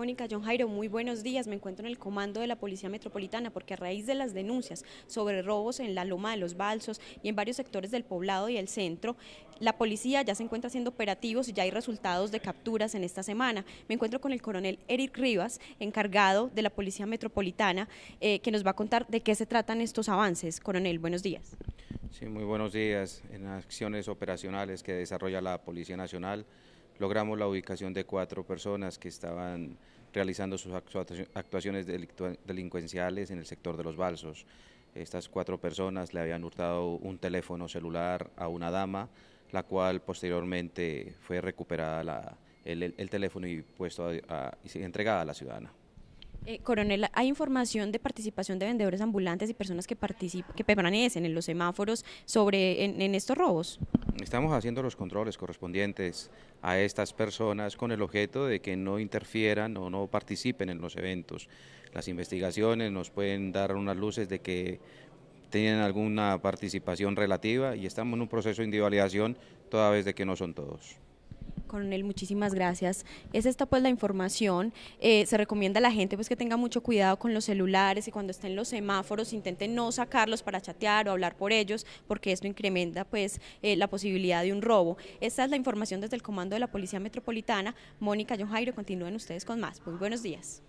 Mónica John Jairo, muy buenos días. Me encuentro en el comando de la Policía Metropolitana porque a raíz de las denuncias sobre robos en la Loma de los Balsos y en varios sectores del poblado y el centro, la policía ya se encuentra haciendo operativos y ya hay resultados de capturas en esta semana. Me encuentro con el coronel Eric Rivas, encargado de la Policía Metropolitana, eh, que nos va a contar de qué se tratan estos avances. Coronel, buenos días. Sí, muy buenos días. En acciones operacionales que desarrolla la Policía Nacional, logramos la ubicación de cuatro personas que estaban realizando sus actuaciones delincuenciales en el sector de los balsos. Estas cuatro personas le habían hurtado un teléfono celular a una dama, la cual posteriormente fue recuperada el, teléfono y puesto y entregada a la ciudadana. Eh, coronel, ¿hay información de participación de vendedores ambulantes y personas que, permanecen en los semáforos sobre en estos robos? Estamos haciendo los controles correspondientes a estas personas con el objeto de que no interfieran o no participen en los eventos. Las investigaciones nos pueden dar unas luces de que tienen alguna participación relativa y estamos en un proceso de individualización toda vez de que no son todos. Coronel, muchísimas gracias. Es esta pues la información. Eh, se recomienda a la gente pues que tenga mucho cuidado con los celulares y cuando estén los semáforos intenten no sacarlos para chatear o hablar por ellos porque esto incrementa pues eh, la posibilidad de un robo. Esta es la información desde el Comando de la Policía Metropolitana. Mónica John Jairo, continúen ustedes con más. Pues buenos días.